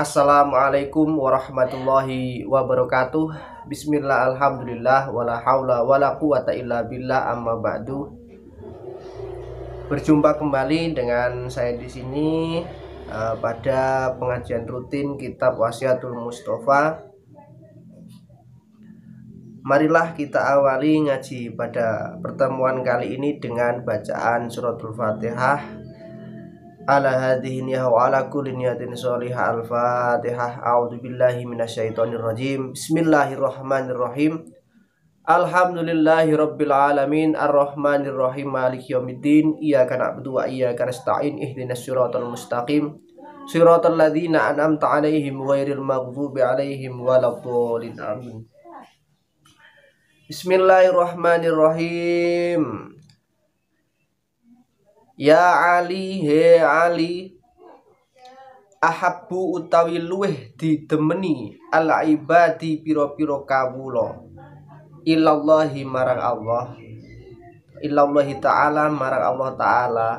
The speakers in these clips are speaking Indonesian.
Assalamualaikum warahmatullahi wabarakatuh Bismillah alhamdulillah Wala hawla wala quwata illa billah amma ba'du Berjumpa kembali dengan saya di sini Eh, pada pengajian rutin kitab Wasiatul Mustafa. Marilah kita awali ngaji pada pertemuan kali ini dengan bacaan suratul Fatihah. Ala hadihin niyah wa ala kulli niyatin sholihah al-Fatihah. A'udzu billahi minasyaitonir rajim. Bismillahirrahmanirrahim. Alhamdulillahi Rabbil Alamin Ar-Rahmanir Rahim Maliki Yawmiddin Iyaka na'budu wa iyaka nasta'in Ihdinas siratal mustaqim Siratal ladzina an'amta 'alaihim ghairil maghdubi 'alaihim waladdallin. Amin. Bismillahirrahmanirrahim. Ya Ali he Ali ahabbu utawi luweh didemeni ala ibadi piro-piro kawula ilallahi marang Allah ilallahi ta'ala marang Allah ta'ala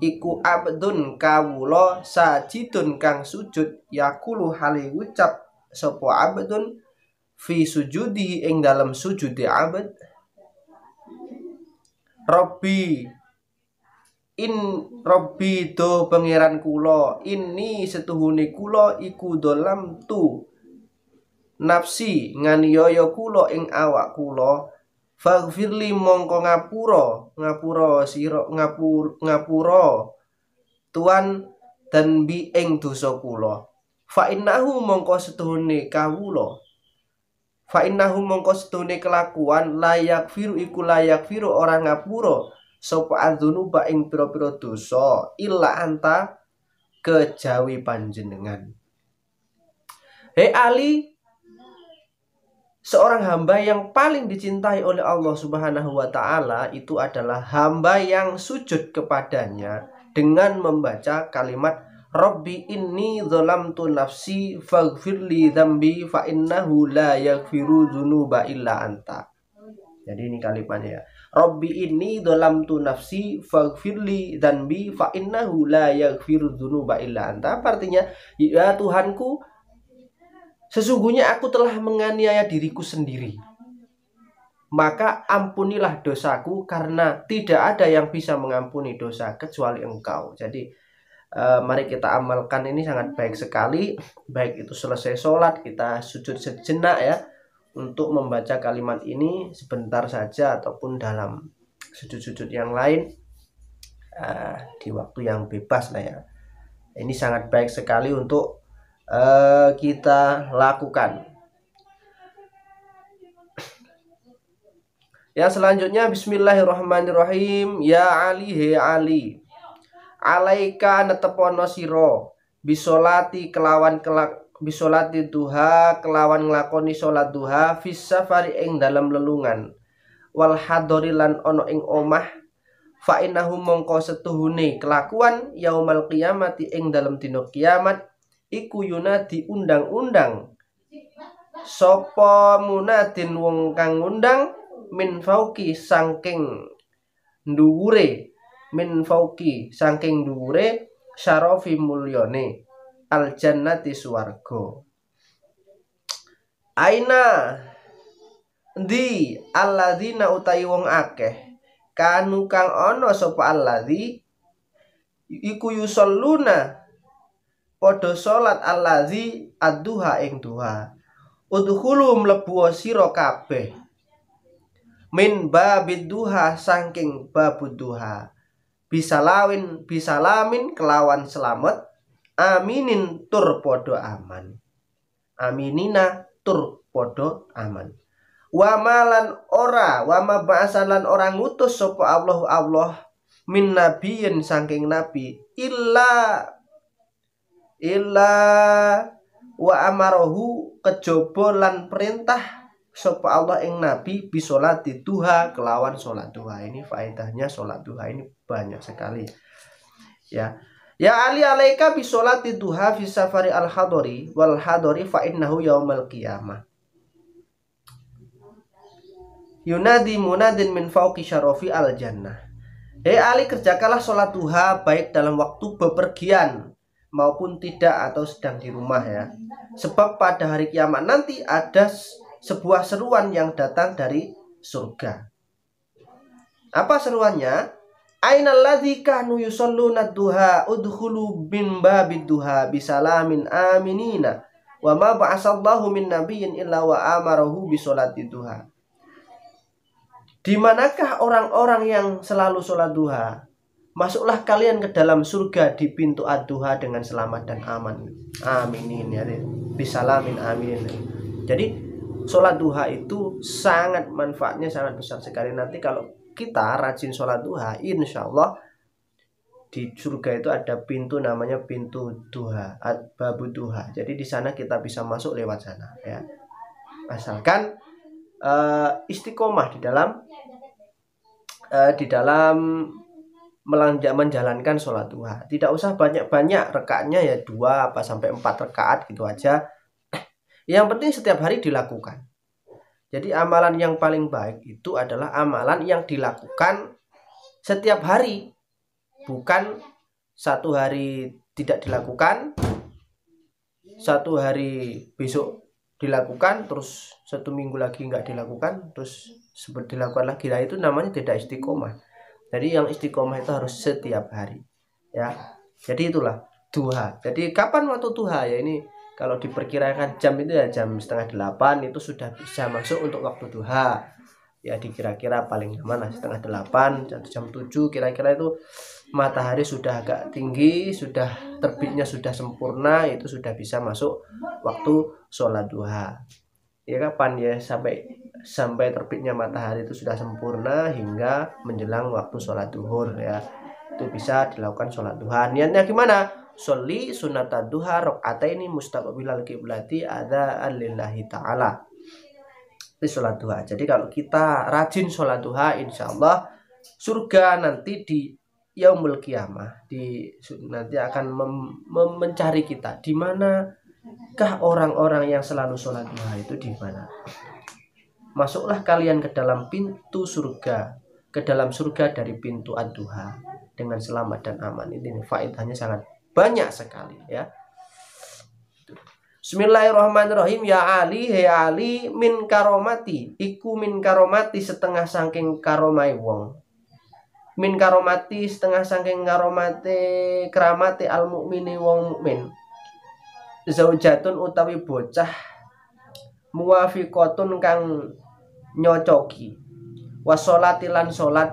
iku abdun kawula sajidun kang sujud yaqulu hale ucap sapa abdun fi sujudi ing dalam sujudi abad Robbi in Robbi do pangeran kula ini setuhune kula iku dalam tu nafsi nganiyoyo kula ing awak kula Fagfirli mongko ngapura, ngapura sira ngapur ngapura. Tuan dan bi ing dosa kula. Fa innahu mongko setuhune kawula. Fa innahu mongko setuhune kelakuan layak firu iku layak firu orang ngapura Sopo adzunuba ing piro-piro dosa illa anta kejawi panjenengan. Hei ahli! seorang hamba yang paling dicintai oleh Allah Subhanahu wa taala itu adalah hamba yang sujud kepadanya dengan membaca kalimat Rabbi ini zalamtu nafsi faghfirli dzambi fa innahu la yaghfiru dzunuba illa anta. Jadi ini kalimatnya ya. Rabbi ini zalamtu nafsi faghfirli dzambi fa innahu la yaghfiru dzunuba illa anta. Apa artinya? Ya Tuhanku, Sesungguhnya aku telah menganiaya diriku sendiri. Maka ampunilah dosaku karena tidak ada yang bisa mengampuni dosa kecuali engkau. Jadi eh, mari kita amalkan ini sangat baik sekali. Baik itu selesai sholat kita sujud sejenak ya untuk membaca kalimat ini sebentar saja ataupun dalam sujud-sujud yang lain Eh, di waktu yang bebas lah ya. Ini sangat baik sekali untuk Eh, kita lakukan. Ya selanjutnya Bismillahirrahmanirrahim Ya Ali he Ali Alaika netepono siro Bisolati kelawan kelak Bisolati duha kelawan ngelakoni solat duha Visa fari eng dalam lelungan Wal hadorilan ono eng omah Fa mongko setuhune kelakuan Yaumal kiamati ing dalam dino kiamat iku yunadi undang-undang sapa munadin wong kang undang min fauqi saking dhuwure min fauqi saking dhuwure Sarofi mulyane al jannati swarga aina di alladzina utai wong akeh kanu kang ana sapa alladzi iku yusalluna podo salat allazi adduha ing duha udhulu mlebu sira kabeh min babid duha saking babud duha bisalawin bisalamin kelawan selamat aminin tur podo aman aminina tur podo aman wamalan ora wama ba'asalan orang ngutus sapa Allah Allah min nabiyin saking nabi illa illa wa amarahu kejaba lan perintah sapa Allah ing nabi bisolati duha kelawan salat duha ini faedahnya salat duha ini banyak sekali ya Ya Ali alaika bi sholati duha fi safari al hadori wal hadori fa innahu yaumal qiyamah. Yunadi munadin min fauqi syarofi al jannah. Hei Ali kerjakanlah sholat duha baik dalam waktu bepergian maupun tidak atau sedang di rumah ya. Sebab pada hari kiamat nanti ada sebuah seruan yang datang dari surga. Apa seruannya? ladzi kanu yusalluna duha udkhulu bin babid duha bisalamin aminina wa ma ba'asallahu min nabiyyin illa wa amarahu bi sholati duha. Di manakah orang-orang yang selalu sholat duha? masuklah kalian ke dalam surga di pintu aduha dengan selamat dan aman aminin ya bisalamin aminin jadi sholat duha itu sangat manfaatnya sangat besar sekali nanti kalau kita rajin sholat duha insya Allah di surga itu ada pintu namanya pintu duha babu duha jadi di sana kita bisa masuk lewat sana ya asalkan uh, istiqomah di dalam uh, di dalam menjalankan sholat duha tidak usah banyak-banyak rekatnya ya dua apa sampai empat rekaat gitu aja yang penting setiap hari dilakukan jadi amalan yang paling baik itu adalah amalan yang dilakukan setiap hari bukan satu hari tidak dilakukan satu hari besok dilakukan terus satu minggu lagi nggak dilakukan terus seperti dilakukan lagi lah itu namanya tidak istiqomah jadi yang istiqomah itu harus setiap hari ya jadi itulah duha jadi kapan waktu duha ya ini kalau diperkirakan jam itu ya jam setengah delapan itu sudah bisa masuk untuk waktu duha ya dikira-kira paling mana setengah delapan atau jam tujuh kira-kira itu matahari sudah agak tinggi sudah terbitnya sudah sempurna itu sudah bisa masuk waktu sholat duha ya kapan ya sampai sampai terbitnya matahari itu sudah sempurna hingga menjelang waktu sholat duhur ya itu bisa dilakukan sholat duha niatnya gimana soli sunatan duha rokata ini mustaqbilal kiblati ada alillahi taala itu sholat duha jadi kalau kita rajin sholat duha insya Allah surga nanti di yaumul kiamah di nanti akan mem, mem, mencari kita di mana kah orang-orang yang selalu sholat duha itu di mana? Masuklah kalian ke dalam pintu surga, ke dalam surga dari pintu ad dengan selamat dan aman. Ini faedahnya sangat banyak sekali ya. Bismillahirrahmanirrahim ya Ali he Ali min karomati iku min karomati setengah saking karomai wong min karomati setengah saking karomate keramati al mukmini wong mukmin zaujatun utawi bocah muwafiqatun kang nyocoki wasolati lan salat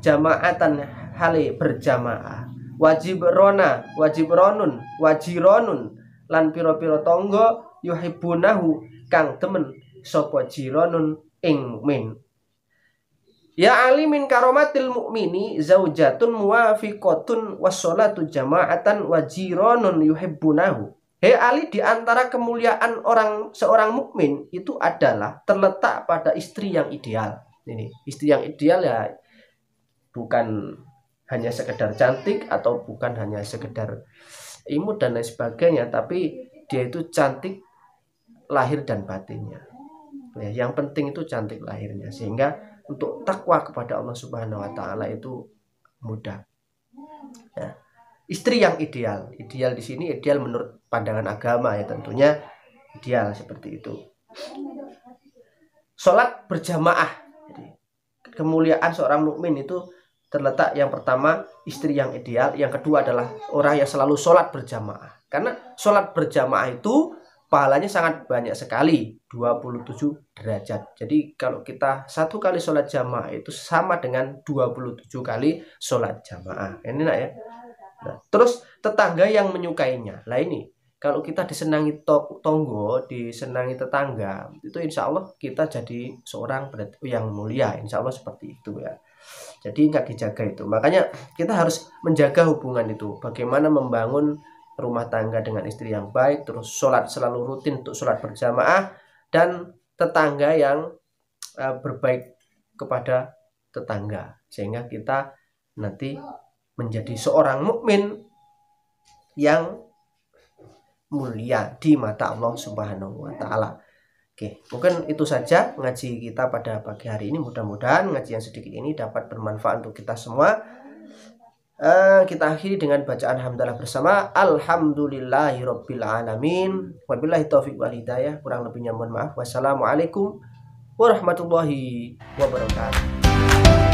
jamaatan hale berjamaah wajib rona wajib ronun wajib ronun, lan piro-piro tonggo yuhibunahu kang temen sopo jironun ing min Ya Ali min karomatil mukmini zaujatun muwafiqatun wasolatu jama'atan wajironun yuhibbunahu Hei Ali di antara kemuliaan orang seorang mukmin itu adalah terletak pada istri yang ideal. Ini istri yang ideal ya bukan hanya sekedar cantik atau bukan hanya sekedar imut dan lain sebagainya, tapi dia itu cantik lahir dan batinnya. Ya, yang penting itu cantik lahirnya sehingga untuk takwa kepada Allah Subhanahu wa taala itu mudah istri yang ideal. Ideal di sini ideal menurut pandangan agama ya tentunya ideal seperti itu. Sholat berjamaah. Jadi, kemuliaan seorang mukmin itu terletak yang pertama istri yang ideal, yang kedua adalah orang yang selalu sholat berjamaah. Karena sholat berjamaah itu pahalanya sangat banyak sekali, 27 derajat. Jadi kalau kita satu kali sholat jamaah itu sama dengan 27 kali sholat jamaah. Ini nak ya. Nah, terus tetangga yang menyukainya. Lah ini, kalau kita disenangi to tonggo, disenangi tetangga, itu insya Allah kita jadi seorang yang mulia. Insya Allah seperti itu ya. Jadi nggak dijaga itu. Makanya kita harus menjaga hubungan itu. Bagaimana membangun rumah tangga dengan istri yang baik, terus sholat selalu rutin untuk sholat berjamaah, dan tetangga yang uh, berbaik kepada tetangga. Sehingga kita nanti menjadi seorang mukmin yang mulia di mata Allah Subhanahu wa taala. Oke, mungkin itu saja ngaji kita pada pagi hari ini. Mudah-mudahan ngaji yang sedikit ini dapat bermanfaat untuk kita semua. Uh, kita akhiri dengan bacaan hamdalah bersama alhamdulillahirabbil alamin wabillahi taufik wal hidayah kurang lebihnya mohon maaf wassalamualaikum warahmatullahi wabarakatuh